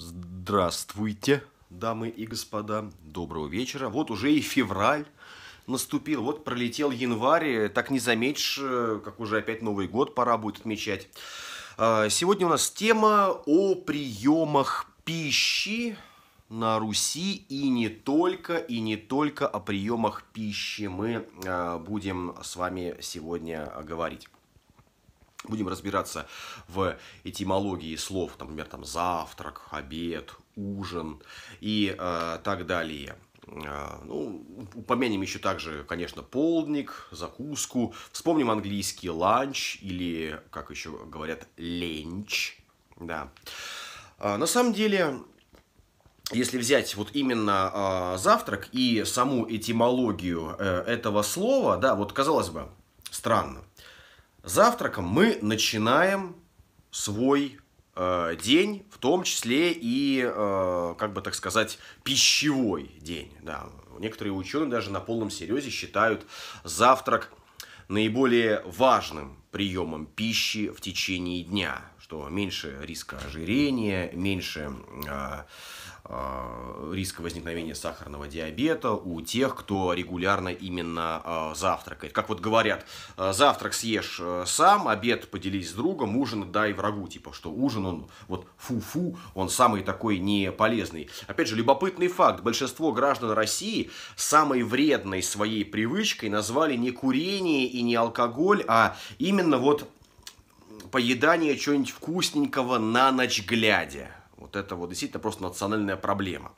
Здравствуйте, дамы и господа. Доброго вечера. Вот уже и февраль наступил. Вот пролетел январь. Так не заметишь, э, как уже опять Новый год пора будет отмечать. А, сегодня у нас тема о приемах пищи на Руси и не только, и не только о приемах пищи мы а, будем с вами сегодня говорить. Будем разбираться в этимологии слов, там, например, там, завтрак, обед, ужин и э, так далее. Э, ну, упомянем еще также, конечно, полдник, закуску. Вспомним английский ланч или, как еще говорят, ленч. Да. Э, на самом деле, если взять вот именно э, завтрак и саму этимологию этого слова, да, вот казалось бы, странно. Завтраком мы начинаем свой э, день, в том числе и, э, как бы так сказать, пищевой день. Да. Некоторые ученые даже на полном серьезе считают завтрак наиболее важным приемом пищи в течение дня, что меньше риска ожирения, меньше э, Э, риска возникновения сахарного диабета у тех, кто регулярно именно э, завтракает. Как вот говорят, э, завтрак съешь сам, обед поделись с другом, ужин дай врагу, типа, что ужин он вот фу-фу, он самый такой не полезный. Опять же, любопытный факт, большинство граждан России самой вредной своей привычкой назвали не курение и не алкоголь, а именно вот поедание чего-нибудь вкусненького на ночь глядя это вот действительно просто национальная проблема.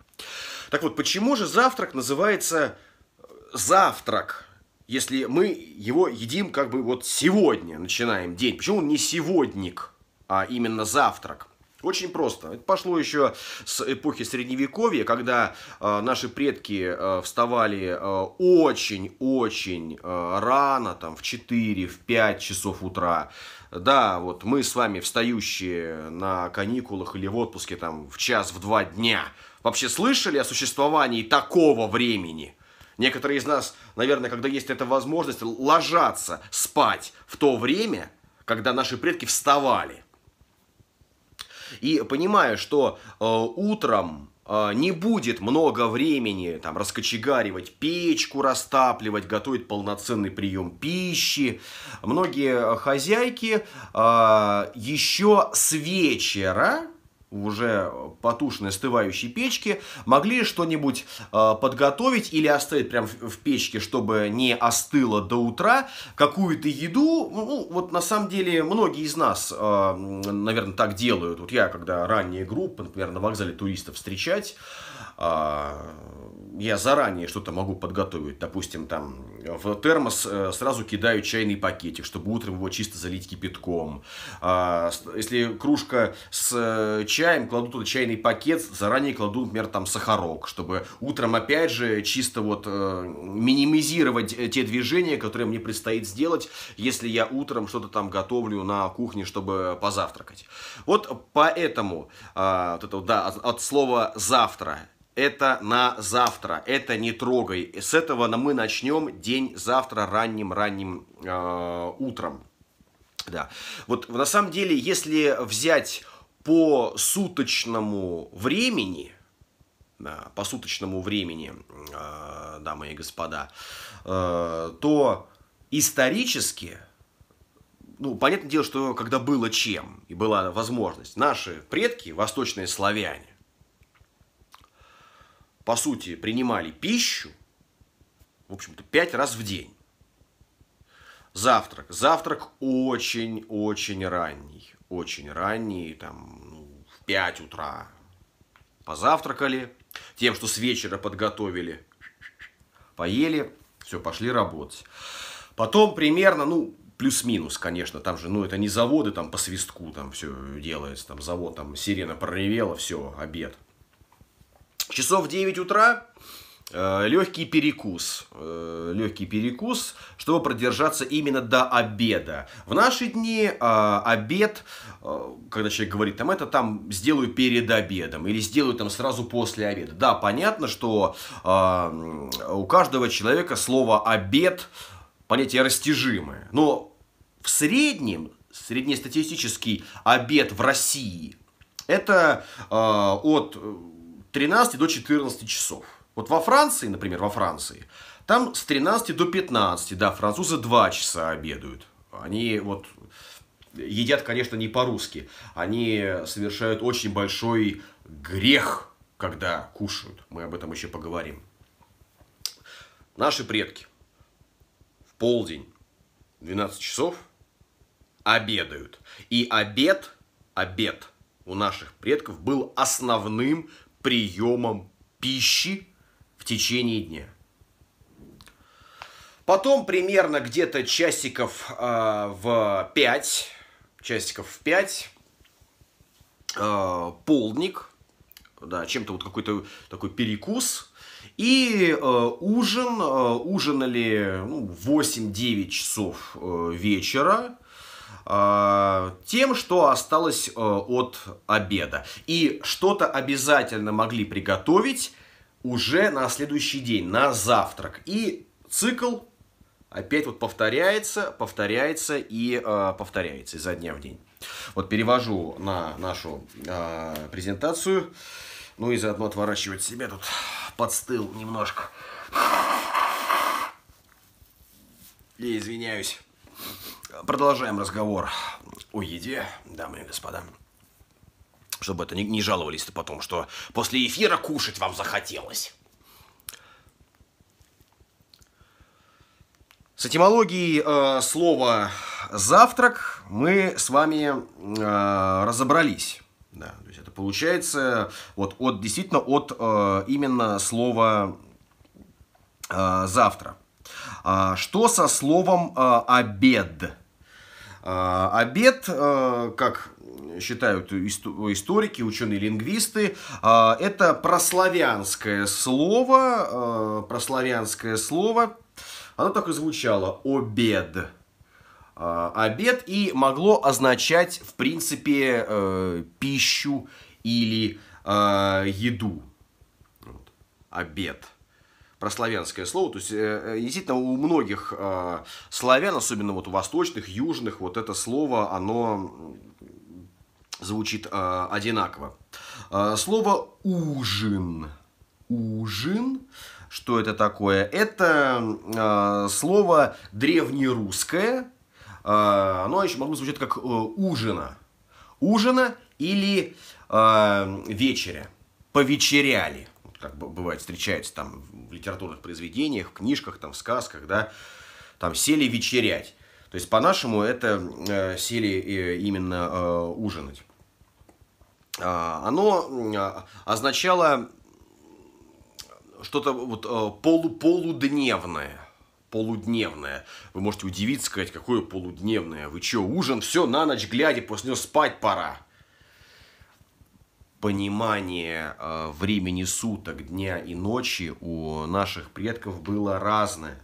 Так вот, почему же завтрак называется э, завтрак, если мы его едим как бы вот сегодня, начинаем день? Почему он не сегодник, а именно завтрак? Очень просто. Это пошло еще с эпохи Средневековья, когда э, наши предки э, вставали э, очень-очень э, э, рано, там, в 4-5 в часов утра да, вот мы с вами встающие на каникулах или в отпуске там в час, в два дня, вообще слышали о существовании такого времени? Некоторые из нас, наверное, когда есть эта возможность, ложатся спать в то время, когда наши предки вставали. И понимая, что э, утром а, не будет много времени там раскочегаривать печку, растапливать, готовить полноценный прием пищи. Многие э, хозяйки э, еще с вечера уже потушенной остывающей печки, могли что-нибудь э, подготовить или оставить прям в, в печке, чтобы не остыло до утра, какую-то еду. Ну, ну вот на самом деле многие из нас, э, наверное, так делают. Вот я, когда ранние группы, например, на вокзале туристов встречать, э, я заранее что-то могу подготовить. Допустим, там в термос э, сразу кидаю чайный пакетик, чтобы утром его чисто залить кипятком. Э, если кружка с чаем э, чаем, кладу туда чайный пакет, заранее кладу, например, там сахарок, чтобы утром, опять же, чисто вот э, минимизировать э, те движения, которые мне предстоит сделать, если я утром что-то там готовлю на кухне, чтобы позавтракать. Вот поэтому, э, вот это, да, от, от слова «завтра», это на завтра, это не трогай. С этого мы начнем день завтра ранним-ранним э, утром. Да. Вот на самом деле, если взять по суточному времени, по суточному времени, а, дамы и господа, э, то исторически, ну, понятное дело, что когда было чем и была возможность, наши предки, восточные славяне, по сути, принимали пищу, в общем-то, пять раз в день. Завтрак. Завтрак очень-очень ранний очень ранние, там, ну, в 5 утра позавтракали, тем, что с вечера подготовили, поели, все, пошли работать. Потом примерно, ну, плюс-минус, конечно, там же, ну, это не заводы, там по свистку там все делается, там завод, там сирена проревела, все, обед. Часов 9 утра Э, легкий перекус, э, легкий перекус, чтобы продержаться именно до обеда. В наши дни э, обед, когда человек говорит, там это там сделаю перед обедом или сделаю там сразу после обеда. Да, понятно, что у каждого человека слово обед понятие растяжимое, но в среднем среднестатистический обед в России это от 13 до 14 часов. Вот во Франции, например, во Франции, там с 13 до 15, да, французы 2 часа обедают. Они вот едят, конечно, не по-русски. Они совершают очень большой грех, когда кушают. Мы об этом еще поговорим. Наши предки в полдень 12 часов обедают. И обед, обед у наших предков был основным приемом пищи течение дня. Потом примерно где-то часиков э, в 5, часиков в 5, э, а, полдник, да, чем-то вот какой-то такой перекус. И э, ужин, э, ужинали ну, 8-9 часов э, вечера тем, что осталось э, от обеда. И что-то обязательно могли приготовить уже на следующий день, на завтрак. И цикл опять вот повторяется, повторяется и э, повторяется изо дня в день. Вот перевожу на нашу э, презентацию. Ну и заодно отворачивать себя тут подстыл немножко. Я извиняюсь. Продолжаем разговор о еде, дамы и господа чтобы это не, не жаловались-то потом, что после эфира кушать вам захотелось. С этимологией э, слова завтрак мы с вами э, разобрались. Да, то есть это получается вот от действительно от э, именно слова э, завтра. А, что со словом э, обед? Э, обед, э, как считают историки, ученые-лингвисты. А, это прославянское слово, а, прославянское слово, оно так и звучало, обед а, обед и могло означать, в принципе, э, пищу или еду. Вот. Обед. Прославянское слово. То есть, э, э действительно, у многих славян, особенно вот у восточных, южных, вот это слово, оно звучит э, одинаково. Э, слово ужин. Ужин. Что это такое? Это э, слово древнерусское. Э, оно еще могло звучать как э, ужина. Ужина или э, вечеря. Повечеряли. Вот как бывает, встречается там в литературных произведениях, в книжках, там, в сказках, да. Там сели вечерять. То есть по-нашему это э, сели э, именно э, ужинать. А, оно а, означало что-то вот э, полу полудневное. Полудневное. Вы можете удивиться, сказать, какое полудневное? Вы что, ужин, все, на ночь глядя, после него спать пора. Понимание э, времени суток, дня и ночи у наших предков было разное.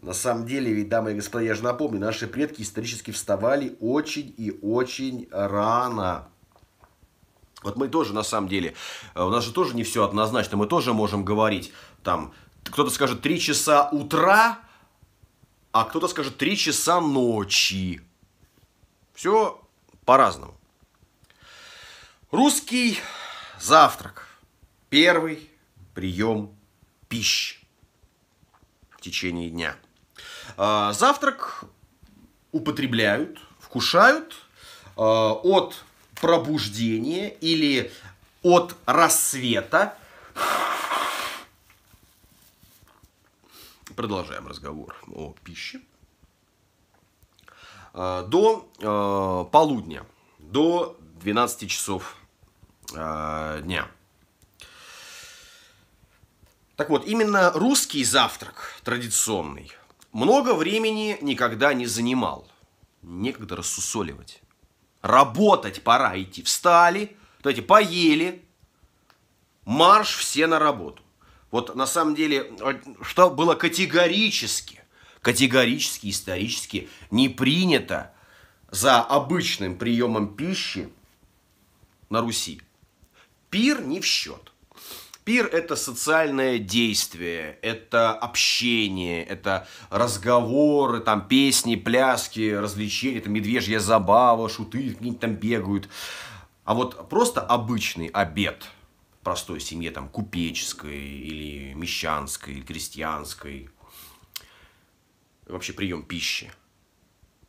На самом деле, ведь, дамы и господа, я же напомню, наши предки исторически вставали очень и очень рано вот мы тоже, на самом деле, э, у нас же тоже не все однозначно, мы тоже можем говорить, там, кто-то скажет 3 часа утра, а кто-то скажет 3 часа ночи. Все по-разному. Русский завтрак. Первый прием пищи в течение дня. А, завтрак употребляют, вкушают э, от пробуждения или от рассвета. Продолжаем разговор о пище. Э, до э, полудня, до 12 часов э, дня. Так вот, именно русский завтрак традиционный много времени никогда не занимал. Некогда рассусоливать. Работать пора идти. Встали, давайте поели, марш все на работу. Вот на самом деле, что было категорически, категорически, исторически не принято за обычным приемом пищи на Руси. Пир не в счет. Пир – это социальное действие, это общение, это разговоры, там песни, пляски, развлечения, это медвежья забава, шуты какие-нибудь там бегают. А вот просто обычный обед простой семье, там, купеческой или мещанской, или крестьянской, вообще прием пищи,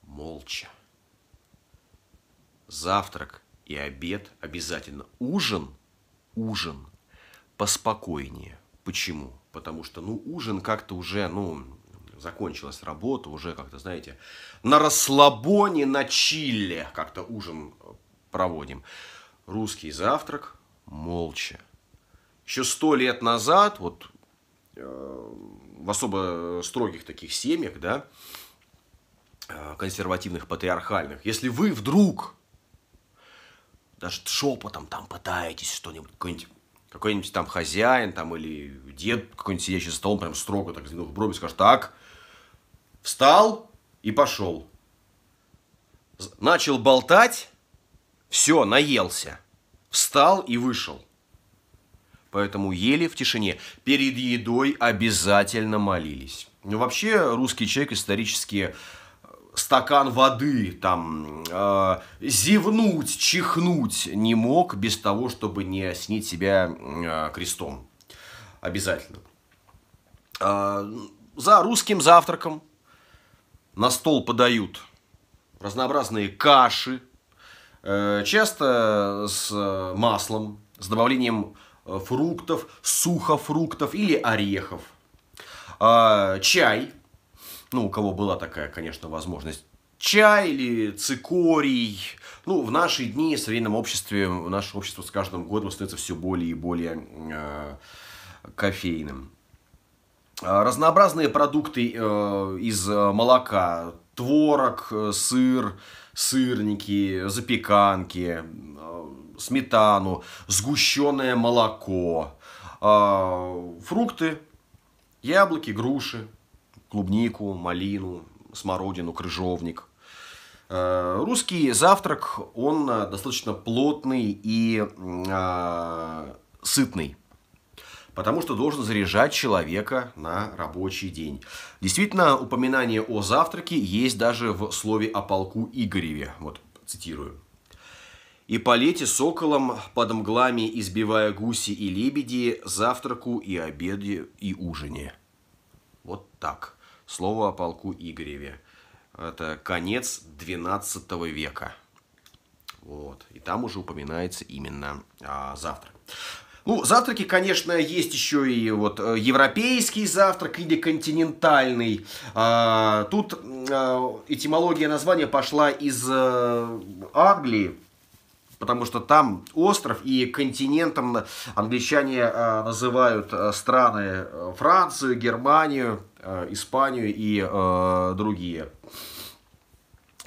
молча. Завтрак и обед обязательно. Ужин, ужин – поспокойнее. Почему? Потому что, ну, ужин как-то уже, ну, закончилась работа, уже как-то, знаете, на расслабоне, на чилле как-то ужин э, проводим. Русский завтрак молча. Еще сто лет назад, вот э, в особо строгих таких семьях, да, э, консервативных, патриархальных, если вы вдруг даже шепотом там пытаетесь что-нибудь, какой-нибудь какой-нибудь там хозяин там или дед какой-нибудь сидящий за столом прям строго так сдвинув брови, скажет, так, встал и пошел. Начал болтать, все, наелся. Встал и вышел. Поэтому ели в тишине. Перед едой обязательно молились. Ну, вообще, русский человек исторически стакан воды, там, э, зевнуть, чихнуть не мог без того, чтобы не оснить себя э, крестом. Обязательно. Э, за русским завтраком на стол подают разнообразные каши, э, часто с э, маслом, с добавлением э, фруктов, сухофруктов или орехов. Э, чай – ну, у кого была такая, конечно, возможность, чай или цикорий. Ну, в наши дни в современном обществе, наше общество с каждым годом становится все более и более э, кофейным. А, разнообразные продукты э, из э, молока, творог, э, сыр, сырники, запеканки, э, сметану, сгущенное молоко, э, фрукты, яблоки, груши, клубнику, малину, смородину, крыжовник. Э, русский завтрак, он э, достаточно плотный и э, сытный, потому что должен заряжать человека на рабочий день. Действительно, упоминание о завтраке есть даже в слове о полку Игореве, вот цитирую. «И по лете соколом, под мглами избивая гуси и лебеди, завтраку и обеде и ужине». Вот так. Слово о полку Игореве. Это конец XII века. Вот. И там уже упоминается именно а, завтрак. Ну, завтраки, конечно, есть еще и вот э, европейский завтрак или континентальный. А, тут а, этимология названия пошла из а, Англии потому что там остров и континентом англичане э, называют э, страны э, Францию, Германию, Испанию и другие.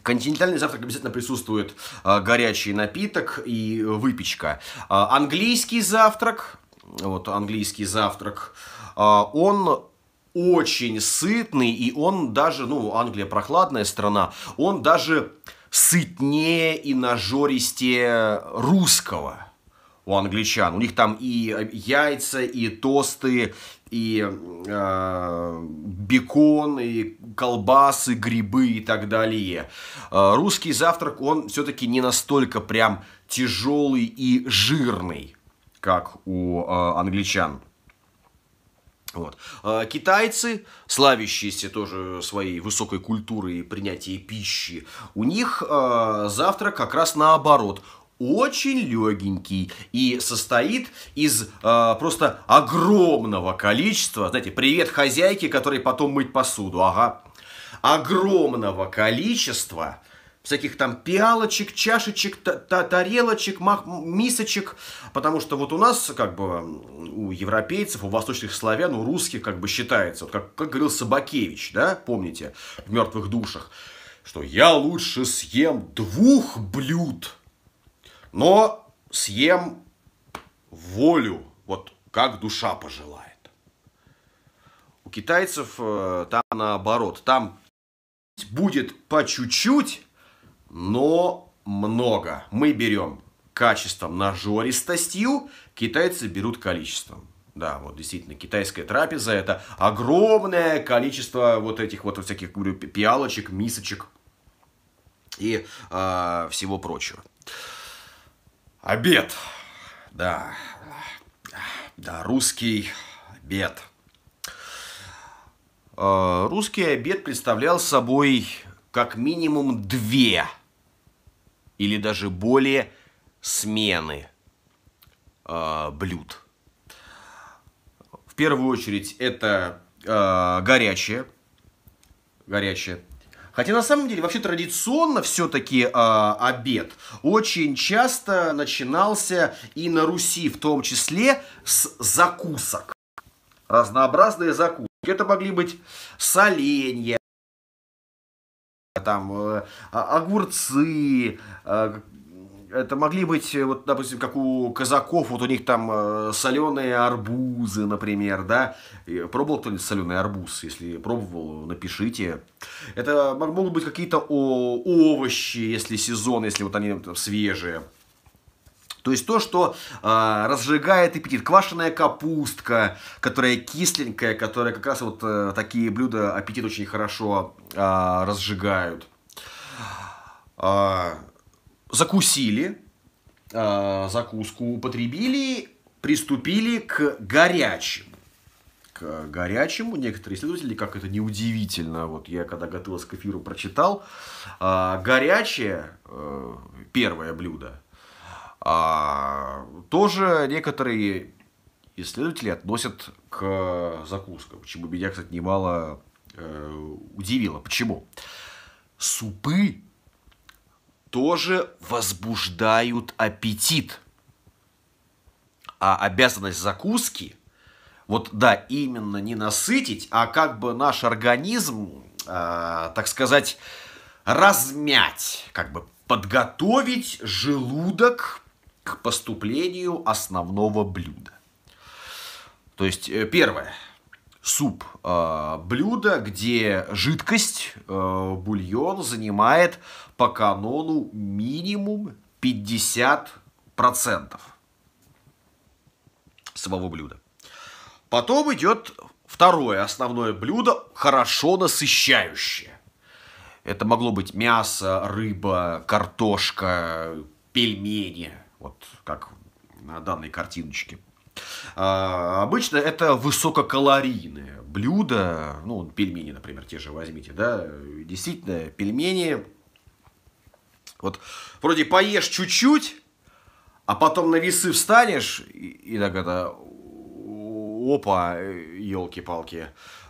Континентальный завтрак обязательно присутствует горячий напиток и выпечка. Английский завтрак, вот английский завтрак, он очень сытный, и он даже, ну, Англия прохладная страна, он даже сытнее и нажористее русского у англичан. У них там и яйца, и тосты, и э, бекон, и колбасы, грибы и так далее. Э, русский завтрак, он все-таки не настолько прям тяжелый и жирный, как у э, англичан. Вот. А китайцы, славящиеся тоже своей высокой культурой и принятия пищи, у них а, завтрак как раз наоборот очень легенький и состоит из э, просто огромного количества, знаете, привет хозяйке, которой потом мыть посуду, ага, огромного количества всяких там пиалочек, чашечек, та та тарелочек, мах мисочек, потому что вот у нас, как бы, у европейцев, у восточных славян, у русских, как бы, считается, вот как, как говорил Собакевич, да, помните, в «Мертвых душах», что «я лучше съем двух блюд, но съем волю, вот как душа пожелает». У китайцев э, там наоборот, там будет по чуть-чуть, но много. Мы берем качеством нажористостью, китайцы берут количеством. Да, вот действительно, китайская трапеза – это огромное количество вот этих вот всяких, говорю, пиалочек, мисочек и э, всего прочего. Обед. Да, да, русский обед. А, русский обед представлял собой как минимум две или даже более смены э, блюд. В первую очередь это э, горячее. Горячее. Хотя на самом деле вообще традиционно все-таки э, обед очень часто начинался и на Руси, в том числе с закусок. Разнообразные закуски. Это могли быть соленья, там э, огурцы, э, это могли быть, э, вот, допустим, как у казаков, вот у них там соленые арбузы, например, да. Пробовал кто-нибудь соленый арбуз? Если пробовал, напишите. Это могут быть какие-то овощи, если сезон, если вот они там свежие. То есть то, что э, разжигает аппетит. Квашеная капустка, которая кисленькая, которая как раз вот э, такие блюда аппетит очень хорошо э, разжигают. Э, закусили, э, закуску употребили, приступили к горячему. К горячему. Некоторые исследователи, как это неудивительно, вот я когда готовился к эфиру прочитал, э, горячее э, первое блюдо – а, тоже некоторые исследователи относят к закускам, чему меня, кстати, немало э, удивило. Почему? Супы тоже возбуждают аппетит. А обязанность закуски, вот да, именно не насытить, а как бы наш организм, э, так сказать, размять, как бы подготовить желудок к поступлению основного блюда. То есть, э, первое, суп э, блюдо, где жидкость, э, бульон занимает по канону минимум 50% самого блюда. Потом идет второе основное блюдо, хорошо насыщающее. Это могло быть мясо, рыба, картошка, пельмени – вот как на данной картиночке. А, обычно это высококалорийное блюдо, ну, пельмени, например, те же возьмите, да, действительно, пельмени, вот вроде поешь чуть-чуть, а потом на весы встанешь, и, и так это, опа, елки-палки,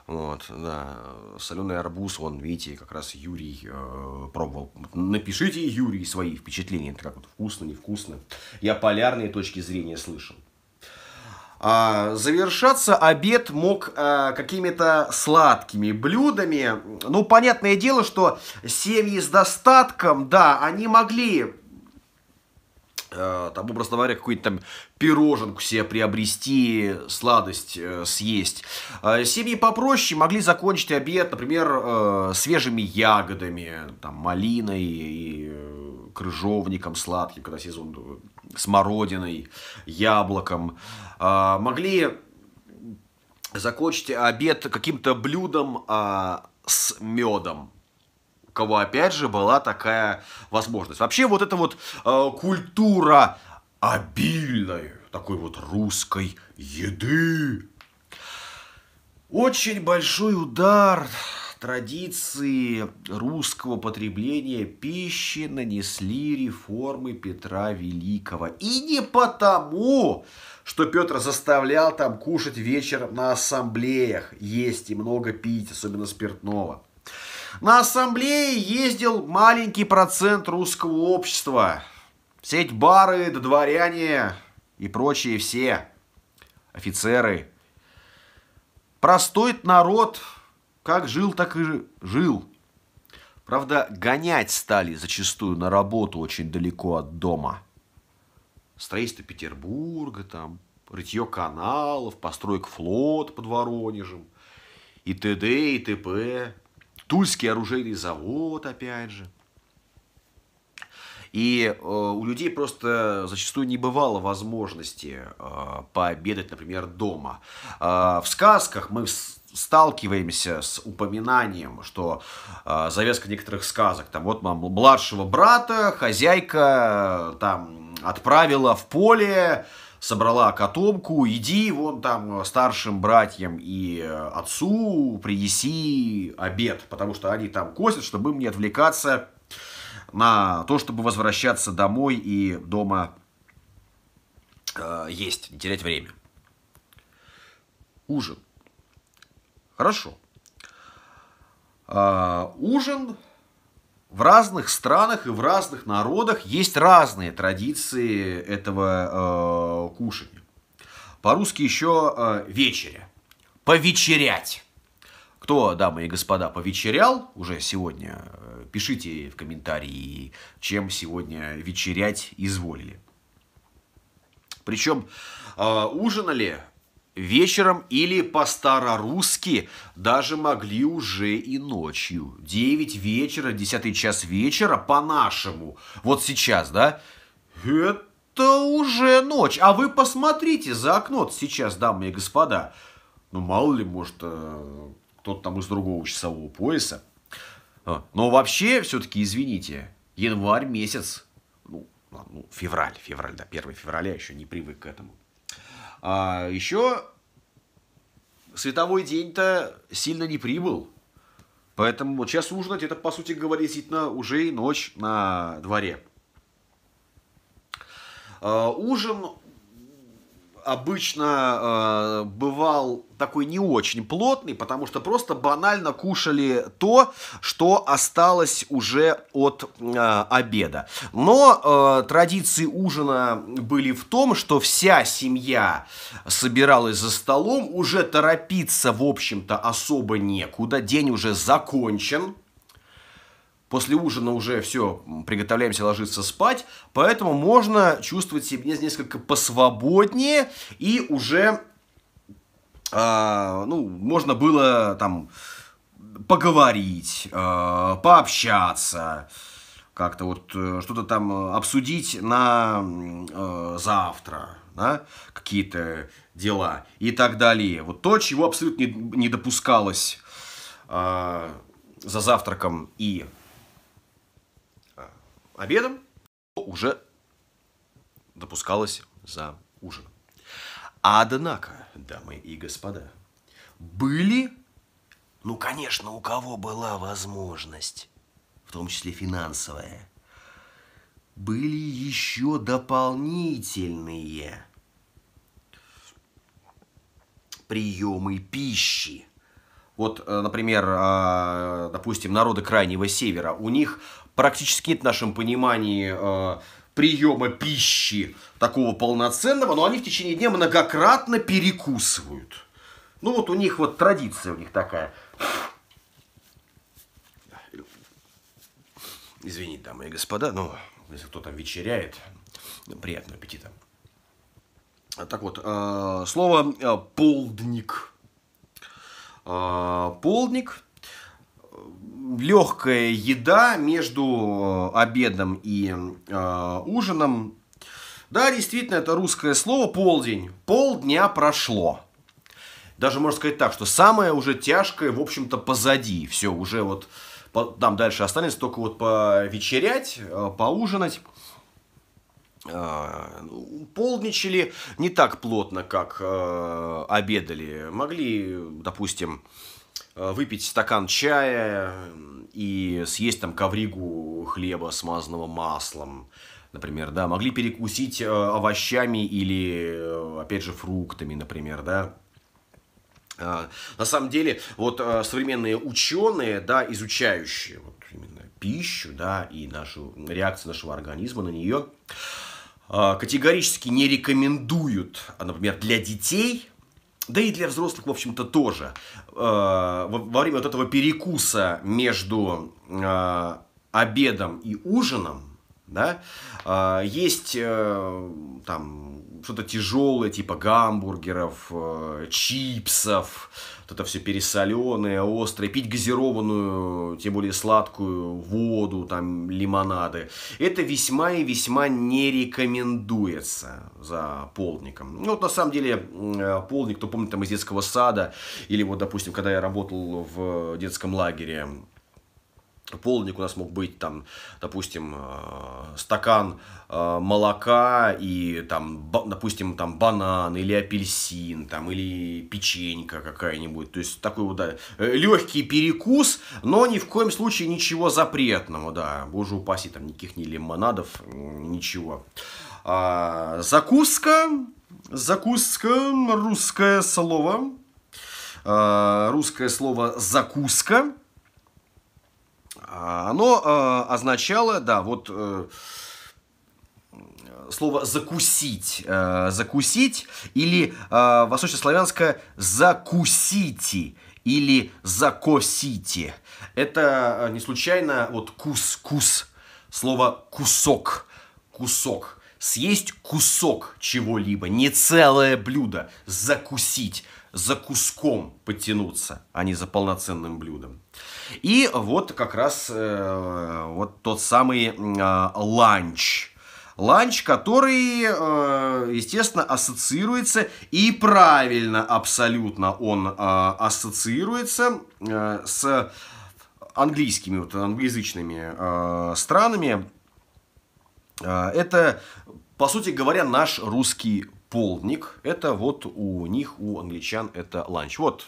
вот, да. Соленый арбуз, он, видите, как раз Юрий э, пробовал. Напишите, Юрий, свои впечатления. Это как вот вкусно, невкусно. Я полярные точки зрения слышал. А, завершаться обед мог а, какими-то сладкими блюдами. Ну, понятное дело, что семьи с достатком, да, они могли Э, там, образно говоря, какую-нибудь там пироженку себе приобрести, сладость э, съесть. Э, семьи попроще могли закончить обед, например, э, свежими ягодами, там, малиной и э, крыжовником сладким, когда сезон э, смородиной, яблоком. Э, могли закончить обед каким-то блюдом э, с медом кого опять же была такая возможность. Вообще вот эта вот э, культура обильной, такой вот русской еды. Очень большой удар традиции русского потребления пищи нанесли реформы Петра Великого. И не потому, что Петр заставлял там кушать вечером на ассамблеях, есть и много пить, особенно спиртного. На ассамблее ездил маленький процент русского общества. Сеть бары, дворяне и прочие все. Офицеры. Простой народ, как жил, так и жил. Правда, гонять стали зачастую на работу очень далеко от дома. Строительство Петербурга, там, рытье каналов, постройка флот под Воронежем и т.д. и т.п. Тульский оружейный завод, опять же. И э, у людей просто зачастую не бывало возможности э, пообедать, например, дома. Э, в сказках мы сталкиваемся с упоминанием, что э, завязка некоторых сказок, там вот мам, младшего брата хозяйка э, там отправила в поле, э, собрала котомку, иди вон там э, старшим братьям и э, отцу принеси обед, потому что они там косят, чтобы мне отвлекаться на то, чтобы возвращаться домой и дома э, есть, не терять время. Ужин. Хорошо. Э, ужин в разных странах и в разных народах есть разные традиции этого э, кушания. По-русски еще э, вечеря. Повечерять. Кто, дамы и господа, повечерял уже сегодня, э, пишите в комментарии, чем сегодня вечерять изволили. Причем э, ужинали вечером или по-старорусски даже могли уже и ночью. 9 вечера, 10 час вечера по-нашему. Вот сейчас, да? Это уже ночь. А вы посмотрите за окно сейчас, дамы и господа. Ну, мало ли, может, э, кто-то там из другого часового пояса. А, но вообще, все-таки, извините, январь месяц. Ну, ну февраль, февраль, да, 1 февраля еще не привык к этому. А еще световой день-то сильно не прибыл. Поэтому вот сейчас ужинать, это, по сути говоря, действительно уже и ночь на дворе. А, ужин обычно э, бывал такой не очень плотный, потому что просто банально кушали то, что осталось уже от э, обеда. Но э, традиции ужина были в том, что вся семья собиралась за столом, уже торопиться, в общем-то, особо некуда, день уже закончен после ужина уже все, приготовляемся ложиться спать, поэтому можно чувствовать себя несколько посвободнее и уже, э, ну, можно было там поговорить, э, пообщаться, как-то вот э, что-то там обсудить на э, завтра, да, какие-то дела и так далее. Вот то, чего абсолютно не, не допускалось э, за завтраком и обедом, уже допускалось за ужином. Однако, дамы и господа, были, ну, конечно, у кого была возможность, в том числе финансовая, были еще дополнительные приемы пищи. Вот, э, например, а, допустим, народы Крайнего Севера, у них практически нет в нашем понимании э, приема пищи такого полноценного, но они в течение дня многократно перекусывают. Ну вот у них вот традиция у них такая. Извините, дамы и господа, но ну, если кто там вечеряет, приятного аппетита. Так вот, э, слово э, «полдник». Э, «Полдник» легкая еда между э, обедом и э, ужином. Да, действительно, это русское слово полдень. Полдня прошло. Даже можно сказать так, что самое уже тяжкое, в общем-то, позади. Все, уже вот там дальше останется только вот повечерять, э, поужинать. Э, полдничали не так плотно, как обедали. Могли, допустим, Э, выпить стакан чая и съесть там ковригу хлеба, смазанного маслом, например, да, могли перекусить э, овощами или, э, опять же, фруктами, например, да, на самом деле, вот современные ученые, да, изучающие вот именно пищу, да, и нашу реакцию нашего организма на нее, категорически не рекомендуют, а, например, для детей да и для взрослых, в общем-то, тоже. Э, во время вот этого перекуса между э, обедом и ужином да, а, есть э, там что-то тяжелое, типа гамбургеров, э, чипсов, вот это все пересоленое, острое, пить газированную, тем более сладкую воду, там, лимонады. Это весьма и весьма не рекомендуется за полником. Ну, вот на самом деле, э, полник, кто помнит там из детского сада, или вот, допустим, когда я работал в детском лагере, полдник у нас мог быть там, допустим, э, стакан э, молока и там, допустим, там банан или апельсин там или печенька какая-нибудь. То есть такой вот да, э, легкий перекус, но ни в коем случае ничего запретного, да. Боже упаси, там никаких ни лимонадов, ничего. А, закуска, закуска, русское слово, а, русское слово закуска – а, оно а, означало, да, вот э, слово закусить, э, закусить или э, восточнославянское закусите или закосите. Это не случайно вот кус-кус, слово кусок, кусок. Съесть кусок чего-либо, не целое блюдо, закусить, за куском подтянуться, а не за полноценным блюдом. И вот как раз э, вот тот самый э, ланч. Ланч, который, э, естественно, ассоциируется и правильно абсолютно он э, ассоциируется э, с английскими, вот, англоязычными э, странами. Э, это, по сути говоря, наш русский полдник. Это вот у них, у англичан, это ланч. Вот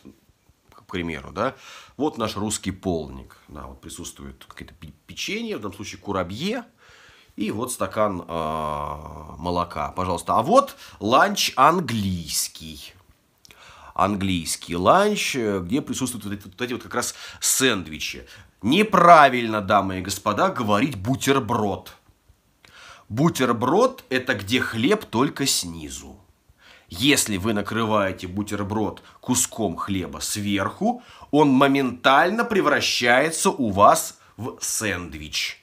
примеру, да, вот наш русский полник, да, вот присутствует какое-то печенье, в данном случае курабье, и вот стакан э, молока, пожалуйста. А вот ланч английский, английский ланч, где присутствуют вот эти, вот эти вот как раз сэндвичи. Неправильно, дамы и господа, говорить бутерброд. Бутерброд – это где хлеб только снизу. Если вы накрываете бутерброд куском хлеба сверху, он моментально превращается у вас в сэндвич.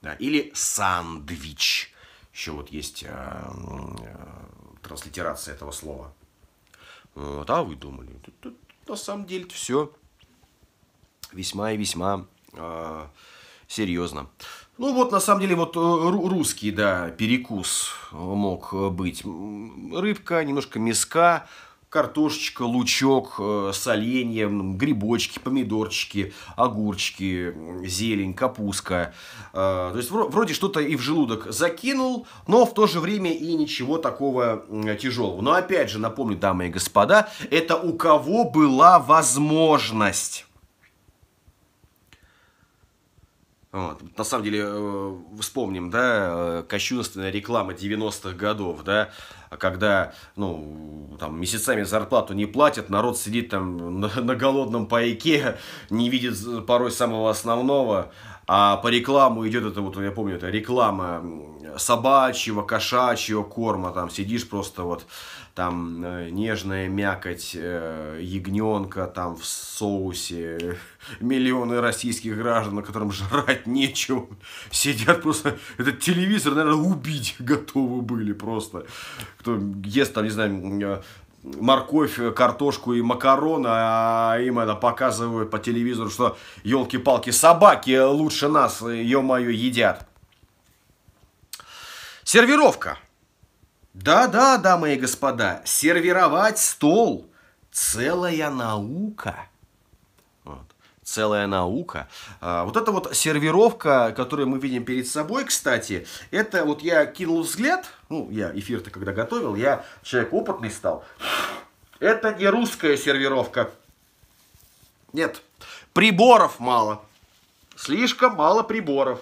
Да, или сандвич. Еще вот есть э, э, транслитерация этого слова. Вот, а вы думали, тут, тут, на самом деле все весьма и весьма э, серьезно. Ну вот, на самом деле, вот э, русский, да, перекус мог быть. Рыбка, немножко мяска, картошечка, лучок, э, соленье, грибочки, помидорчики, огурчики, зелень, капуста. Э, то есть вроде что-то и в желудок закинул, но в то же время и ничего такого тяжелого. Но опять же, напомню, дамы и господа, это у кого была возможность. Вот. На самом деле, э, вспомним, да, э, кощунственная реклама 90-х годов, да, когда, ну, там, месяцами зарплату не платят, народ сидит там на, на голодном пайке, не видит порой самого основного, а по рекламу идет это вот, я помню, это реклама собачьего, кошачьего корма, там сидишь просто вот там э, нежная мякоть э, ягненка там в соусе, миллионы российских граждан, которым жрать нечего, сидят просто, этот телевизор, наверное, убить готовы были просто, кто ест там, не знаю, э, морковь, э, картошку и макароны, а им это показывают по телевизору, что елки-палки, собаки лучше нас, э, ё-моё, едят. Сервировка. Да-да, дамы и господа, сервировать стол – целая наука – целая наука. А, вот эта вот сервировка, которую мы видим перед собой, кстати, это вот я кинул взгляд, ну, я эфир-то когда готовил, я человек опытный стал. Это не русская сервировка. Нет, приборов мало. Слишком мало приборов.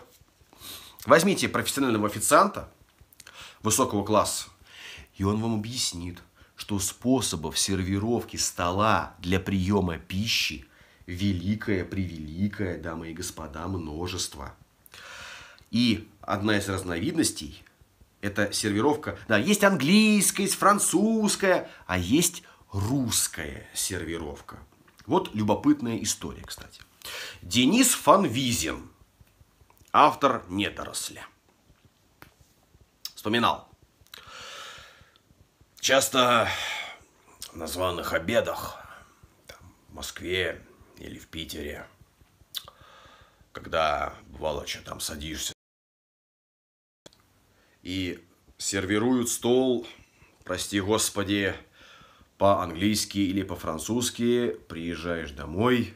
Возьмите профессионального официанта высокого класса, и он вам объяснит, что способов сервировки стола для приема пищи – великое, превеликое, дамы и господа, множество. И одна из разновидностей – это сервировка. Да, есть английская, есть французская, а есть русская сервировка. Вот любопытная история, кстати. Денис фан Визин, автор «Недоросля». Вспоминал. Часто на званых обедах там, в Москве, или в Питере, когда бывало, что там садишься. И сервируют стол, прости господи, по-английски или по-французски, приезжаешь домой,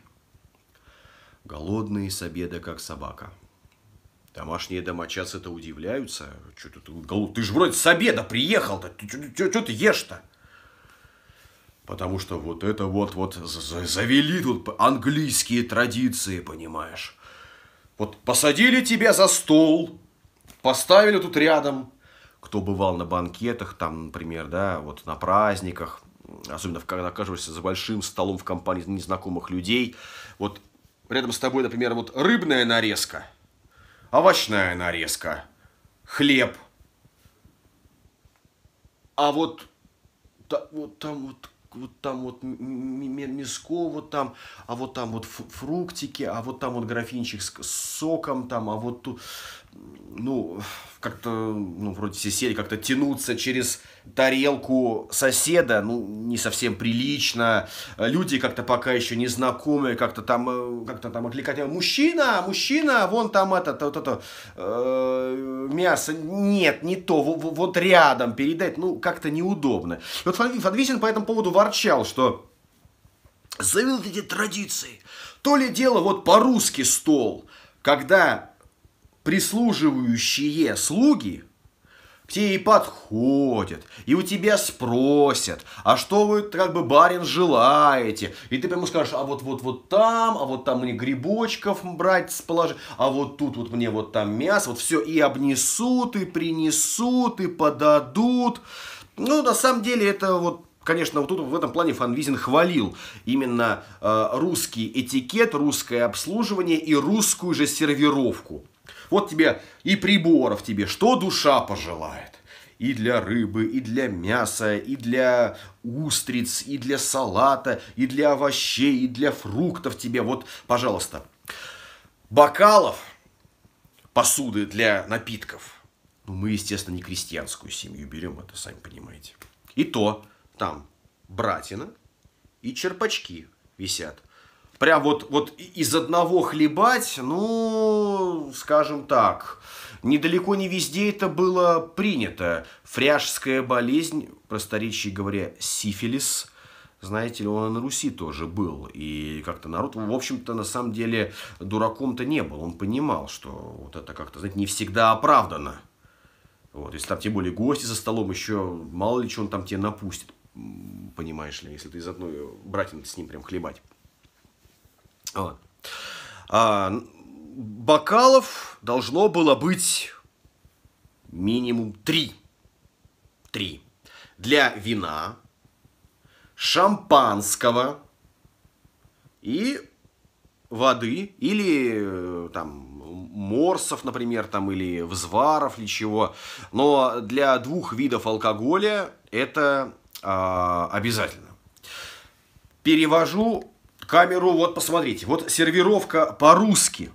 голодный с обеда, как собака. Домашние домочадцы-то удивляются. Что ты, голод, ты же вроде с обеда приехал-то, что ты ешь-то? Потому что вот это вот, вот завели тут английские традиции, понимаешь. Вот посадили тебя за стол, поставили тут рядом. Кто бывал на банкетах, там, например, да, вот на праздниках, особенно когда окажешься за большим столом в компании незнакомых людей, вот рядом с тобой, например, вот рыбная нарезка, овощная нарезка, хлеб, а вот, та, вот там вот вот там вот мяско вот там, а вот там вот фруктики, а вот там вот графинчик с соком там, а вот тут, ну, как-то, ну, вроде все сели как-то тянуться через тарелку соседа, ну, не совсем прилично, люди как-то пока еще не знакомые, как-то там, э, как-то там окликать, мужчина, мужчина, вон там это, то, то, то, э, мясо, нет, не то, вот, вот рядом передать, ну, как-то неудобно. И вот Фанвизин по этому поводу ворчал, что завел эти традиции, то ли дело вот по-русски стол, когда прислуживающие слуги, к тебе и подходят, и у тебя спросят, а что вы, как бы, барин, желаете? И ты прямо скажешь, а вот вот вот там, а вот там мне грибочков брать положи, а вот тут вот мне вот там мясо, вот все и обнесут, и принесут, и подадут. Ну, на самом деле, это вот Конечно, вот тут в этом плане Фанвизин хвалил именно э, русский этикет, русское обслуживание и русскую же сервировку. Вот тебе и приборов тебе, что душа пожелает. И для рыбы, и для мяса, и для устриц, и для салата, и для овощей, и для фруктов тебе. Вот, пожалуйста. Бокалов, посуды для напитков. Ну, мы, естественно, не крестьянскую семью берем, это сами понимаете. И то там братина и черпачки висят – Прям вот, вот из одного хлебать, ну, скажем так, недалеко не везде это было принято. Фряжская болезнь, просторечие говоря, сифилис – знаете ли, он на Руси тоже был. И как-то народ, в общем-то, на самом деле, дураком-то не был. Он понимал, что вот это как-то, знаете, не всегда оправдано. Вот, если там, тем более, гости за столом еще, мало ли что он там тебе напустит, понимаешь ли, если ты из одной братья с ним прям хлебать. Вот. А, бокалов должно было быть минимум три. Три. Для вина, шампанского и воды или э, там морсов, например, там, или взваров, или чего. Но для двух видов алкоголя это э, обязательно. Перевожу камеру, вот посмотрите, вот сервировка по-русски.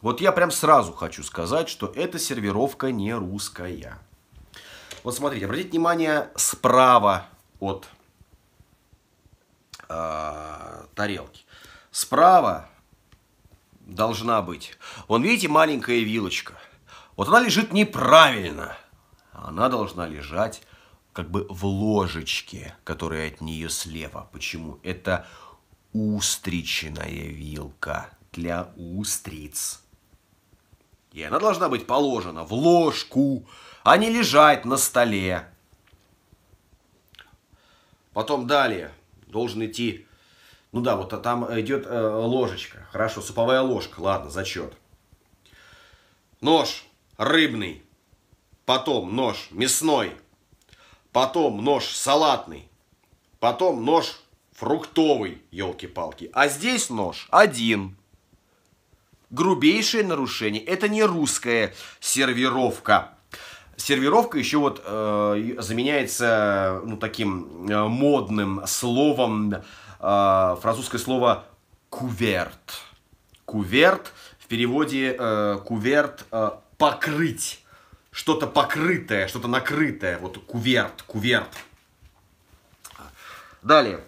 Вот я прям сразу хочу сказать, что эта сервировка не русская. Вот смотрите, обратите внимание справа от э, тарелки. Справа должна быть, вон видите, маленькая вилочка. Вот она лежит неправильно. Она должна лежать как бы в ложечке, которая от нее слева. Почему? Это устричная вилка для устриц. И она должна быть положена в ложку, а не лежать на столе. Потом далее должен идти, ну да, вот а там идет э, ложечка, хорошо, суповая ложка, ладно, зачет. Нож рыбный, потом нож мясной, потом нож салатный, потом нож фруктовый, елки-палки. А здесь нож один. Грубейшее нарушение. Это не русская сервировка. Сервировка еще вот э, заменяется ну, таким э, модным словом, э, французское слово куверт. Куверт в переводе э, куверт э, покрыть. Что-то покрытое, что-то накрытое. Вот куверт, куверт. Далее.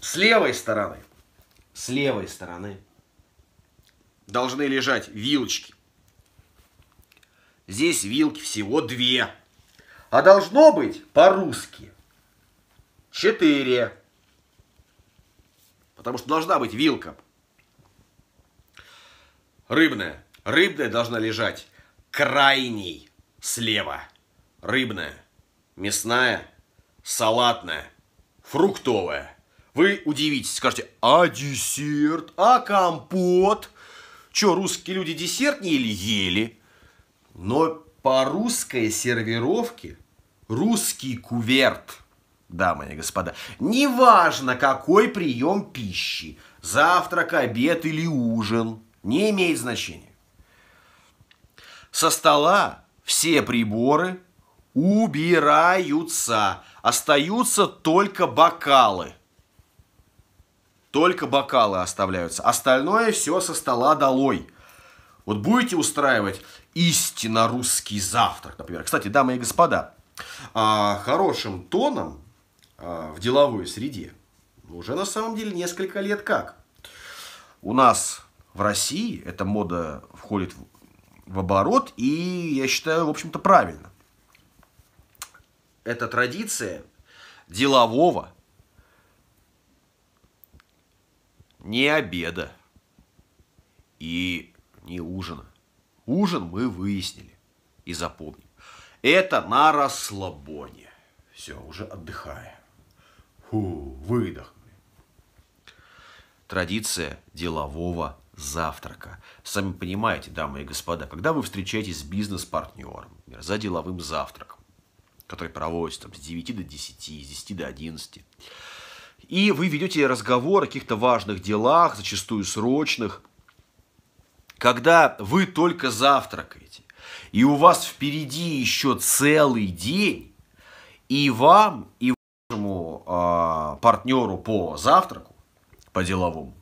С левой стороны, с левой стороны должны лежать вилочки. Здесь вилки всего две. А должно быть по-русски четыре. Потому что должна быть вилка рыбная. Рыбная должна лежать крайней слева. Рыбная, мясная, салатная, фруктовая – вы удивитесь, скажете, а десерт, а компот? Че, русские люди десерт не или ели? Но по русской сервировке русский куверт, дамы и господа, неважно какой прием пищи, завтрак, обед или ужин, не имеет значения. Со стола все приборы убираются, остаются только бокалы – только бокалы оставляются. Остальное все со стола долой. Вот будете устраивать истинно русский завтрак, например. Кстати, дамы и господа, а, хорошим тоном а, в деловой среде уже на самом деле несколько лет как. У нас в России эта мода входит в оборот, и я считаю, в общем-то, правильно. Это традиция делового ни обеда и ни ужина. Ужин мы выяснили и запомним. Это на расслабоне. Все, уже отдыхая. Фу, выдохнули. Традиция делового завтрака. Сами понимаете, дамы и господа, когда вы встречаетесь с бизнес-партнером например, за деловым завтраком, который проводится там, с 9 до 10, с 10 до 11, и вы ведете разговор о каких-то важных делах, зачастую срочных, когда вы только завтракаете, и у вас впереди еще целый день, и вам, и вашему э, партнеру по завтраку, по деловому,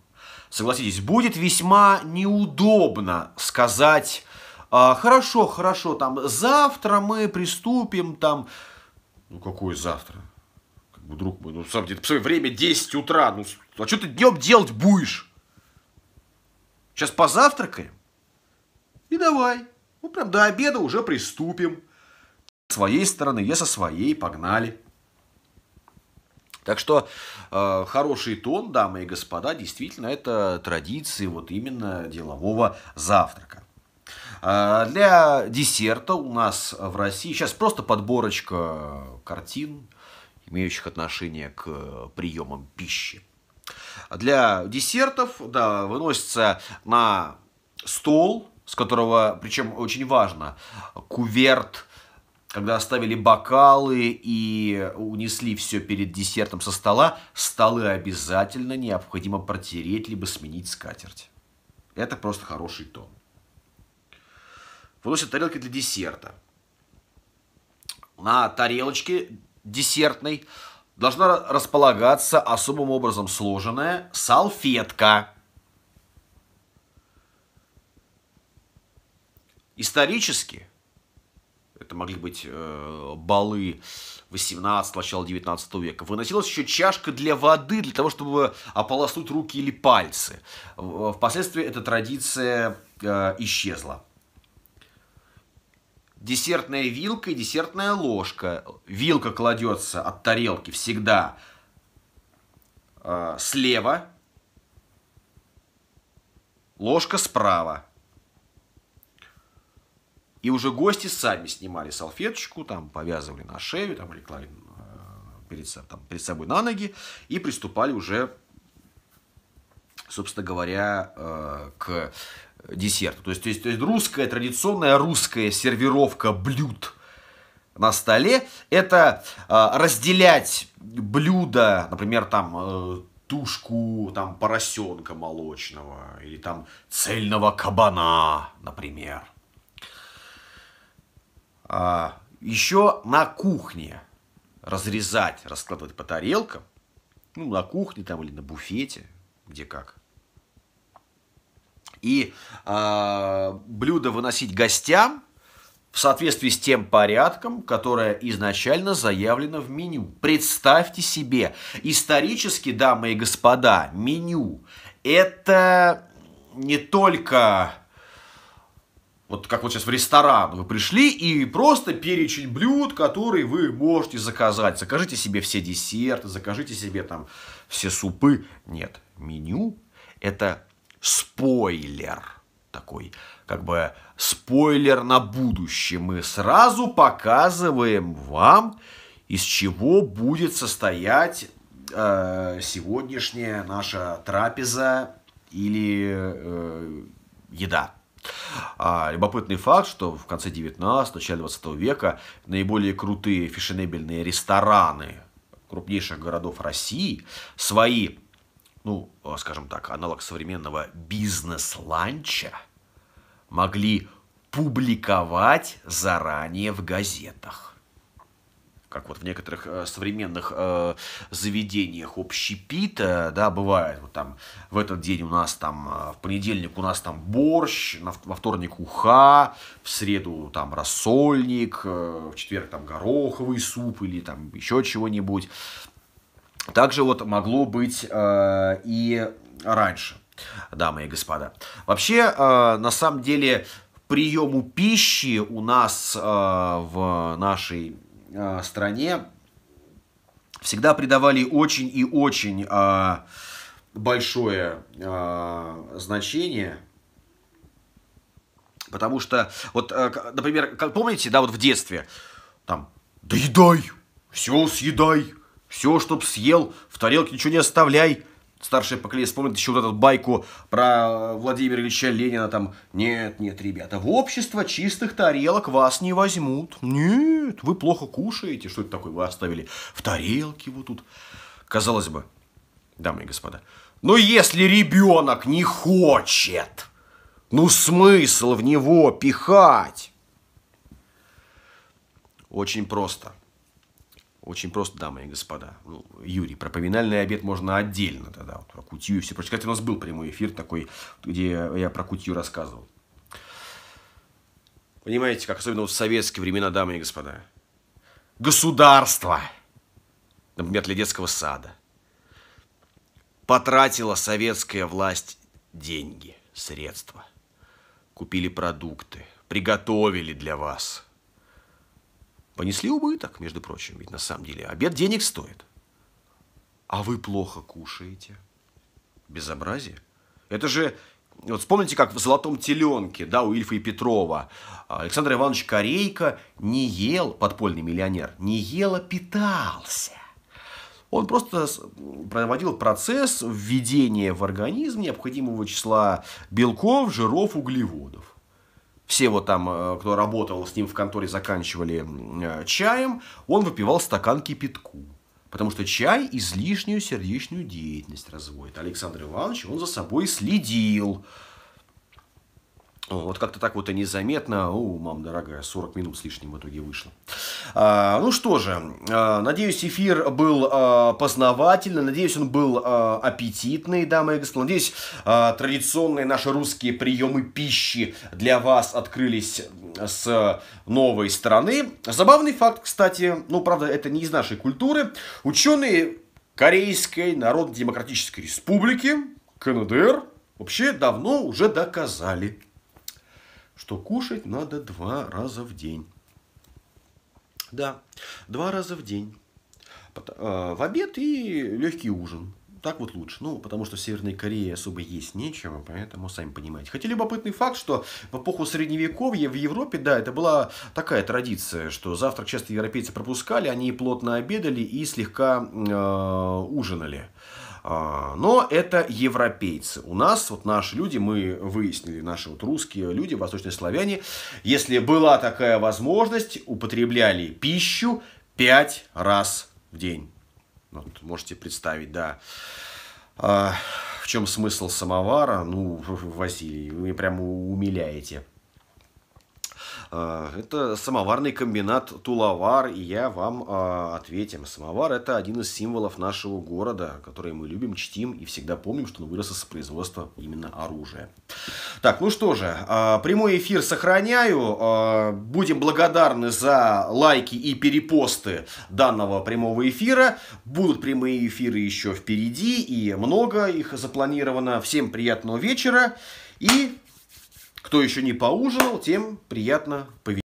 согласитесь, будет весьма неудобно сказать, э, хорошо, хорошо, там, завтра мы приступим, там, ну какой завтра? друг мой, ну сам где тебе, свое время 10 утра, ну а что ты днем делать будешь? Сейчас позавтракаем и давай. Ну прям до обеда уже приступим. С своей стороны, я со своей, погнали. Так что э, хороший тон, дамы и господа, действительно, это традиции вот именно делового завтрака. Э, для десерта у нас в России сейчас просто подборочка картин, имеющих отношение к э, приемам пищи. Для десертов да, выносится на стол, с которого, причем очень важно, куверт, когда оставили бокалы и унесли все перед десертом со стола, столы обязательно необходимо протереть, либо сменить скатерть. Это просто хороший тон. Выносят тарелки для десерта. На тарелочке десертной должна располагаться особым образом сложенная салфетка. Исторически, это могли быть э, балы 18 начала 19 века, выносилась еще чашка для воды, для того, чтобы ополоснуть руки или пальцы. Впоследствии эта традиция э, исчезла десертная вилка и десертная ложка. Вилка кладется от тарелки всегда э, слева, ложка справа. И уже гости сами снимали салфеточку, там повязывали на шею, там или клали э, перед, там, перед собой на ноги и приступали уже, собственно говоря, э, к десерту, То есть, то есть, то есть русская, традиционная русская сервировка блюд на столе – это э, разделять блюда, например, там э, тушку там поросенка молочного или там цельного кабана, например. А, еще на кухне разрезать, раскладывать по тарелкам, ну, на кухне там или на буфете, где как – и э, блюдо выносить гостям в соответствии с тем порядком, которое изначально заявлено в меню. Представьте себе, исторически, дамы и господа, меню – это не только вот как вот сейчас в ресторан вы пришли и просто перечень блюд, которые вы можете заказать. Закажите себе все десерты, закажите себе там все супы. Нет, меню – это спойлер такой, как бы спойлер на будущее. Мы сразу показываем вам, из чего будет состоять э, сегодняшняя наша трапеза или э, еда. А, любопытный факт, что в конце 19 начале 20 века наиболее крутые фешенебельные рестораны крупнейших городов России свои ну, э, скажем так, аналог современного бизнес-ланча, могли публиковать заранее в газетах. Как вот в некоторых э, современных э, заведениях общепита, да, бывает, вот там, в этот день у нас там, э, в понедельник у нас там борщ, на, во вторник уха, в среду там рассольник, э, в четверг там гороховый суп или там еще чего-нибудь также вот могло быть э, и раньше, дамы и господа. Вообще, э, на самом деле, приему пищи у нас э, в нашей э, стране всегда придавали очень и очень э, большое э, значение. Потому что, вот, э, например, как помните, да, вот в детстве, там, доедай, все съедай, все, чтоб съел, в тарелке ничего не оставляй. Старшие поколение вспомнит еще вот эту байку про э, Владимира Ильича Ленина там. Нет, нет, ребята, в общество чистых тарелок вас не возьмут. Нет, вы плохо кушаете. Что это такое вы оставили? В тарелке вот тут. Казалось бы, дамы и господа, но «Ну, если ребенок не хочет, ну смысл в него пихать? Очень просто. Очень просто, дамы и господа. Ну, Юрий, про поминальный обед можно отдельно тогда, вот, про кутью и все прочее. Кстати, у нас был прямой эфир такой, где я про кутью рассказывал. Понимаете, как особенно в советские времена, дамы и господа. Государство, например, для детского сада, потратила советская власть деньги, средства. Купили продукты, приготовили для вас – понесли убыток, между прочим, ведь на самом деле обед денег стоит. А вы плохо кушаете. Безобразие. Это же, вот вспомните, как в «Золотом теленке», да, у Ильфа и Петрова, а, Александр Иванович Корейко не ел, подпольный миллионер, не ел, а питался. Он просто проводил процесс введения в организм необходимого числа белков, жиров, углеводов все вот там, э, кто работал с ним в конторе, заканчивали э, чаем, он выпивал стакан кипятку. Потому что чай излишнюю сердечную деятельность разводит. Александр Иванович, он за собой следил. Вот как-то так вот и незаметно. О, мам дорогая, 40 минут с лишним в итоге вышло. А, ну что же, а, надеюсь, эфир был а, познавательный, надеюсь, он был а, аппетитный, дамы и господа. Надеюсь, традиционные наши русские приемы пищи для вас открылись с новой стороны. Забавный факт, кстати, ну, правда, это не из нашей культуры. Ученые Корейской Народно-Демократической Республики, КНДР, вообще давно уже доказали что кушать надо два раза в день. Да, два раза в день. Э, в обед и легкий ужин. Так вот лучше. Ну, потому что в Северной Корее особо есть нечего, поэтому сами понимаете. Хотя любопытный факт, что в эпоху Средневековья в Европе, да, это была такая традиция, что завтрак часто европейцы пропускали, они плотно обедали и слегка э, ужинали. Э, а, но это европейцы. У нас, вот наши люди, мы выяснили, наши вот русские люди, восточные славяне, если была такая возможность, употребляли пищу пять раз в день. Вот, можете представить, да. А, в чем смысл самовара? Ну, Василий, вы прямо умиляете. А, это самоварный комбинат Тулавар, и я вам э, ответим. Самовар – это один из символов нашего города, который мы любим, чтим и всегда помним, что он вырос из производства именно оружия. Так, ну что же, э, прямой эфир сохраняю. Э, будем благодарны за лайки и перепосты данного прямого эфира. Будут прямые эфиры еще впереди, и много их запланировано. Всем приятного вечера и кто еще не поужинал, тем приятно повидеть.